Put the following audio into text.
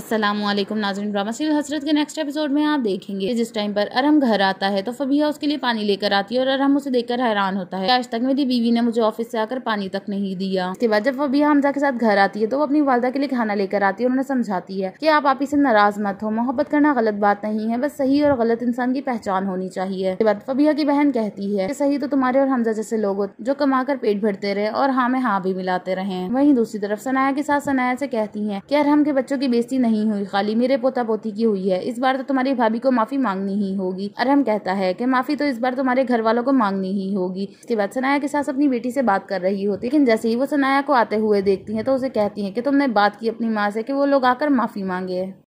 Aslam नाजरन drama serial हसरत के next episode में आप देखेंगे जिस टाइम पर अरम घर आता है तो फबिया उसके लिए पानी लेकर आती है और अरम उसे देखकर हैरान होता है आज तक मेरी बीवी ने मुझे ऑफिस से आकर पानी तक नहीं दिया इसके बाद जब फबिया हमजा के साथ घर आती है तो वो अपनी वालदा के लिए खाना लेकर आती है और उन्हें समझाती है की आप आप इसे नाराज मत हो मोहब्बत करना गलत बात नहीं है बस सही और गलत इंसान की पहचान होनी चाहिए इसके बाद फबिया की बहन कहती है सही तो तुम्हारे और हमजा जैसे लोग हो जो कमा कर पेट भरते रहे और हाँ में हाँ भी मिलाते रहे वही दूसरी तरफ सनाया के साथ सनाया से कहती है की अरहम के बच्चों की बेजती नहीं हुई खाली मेरे पोता पोती की हुई है इस बार तो तुम्हारी भाभी को माफी मांगनी ही होगी अरहम कहता है कि माफी तो इस बार तुम्हारे घर वालों को मांगनी ही होगी इसके बाद सनाया के साथ अपनी बेटी से बात कर रही होती लेकिन जैसे ही वो सनाया को आते हुए देखती है तो उसे कहती है की तुमने बात की अपनी माँ से की वो लोग आकर माफी मांगे